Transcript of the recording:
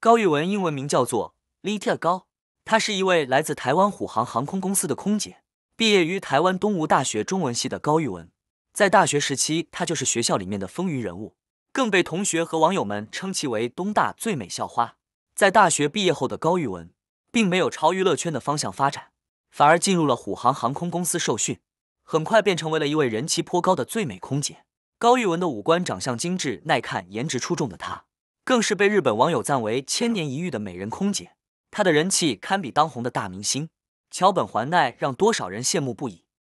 高玉文英文名叫做 Lita 高，她是一位来自台湾虎航航空公司的空姐，毕业于台湾东吴大学中文系的高玉文，在大学时期，她就是学校里面的风云人物，更被同学和网友们称其为东大最美校花。在大学毕业后的高玉文，并没有朝娱乐圈的方向发展，反而进入了虎航航空公司受训，很快便成为了一位人气颇高的最美空姐。高玉文的五官长相精致耐看，颜值出众的她。更是被日本网友赞为千年一遇的美人空姐，她的人气堪比当红的大明星桥本环奈，让多少人羡慕不已。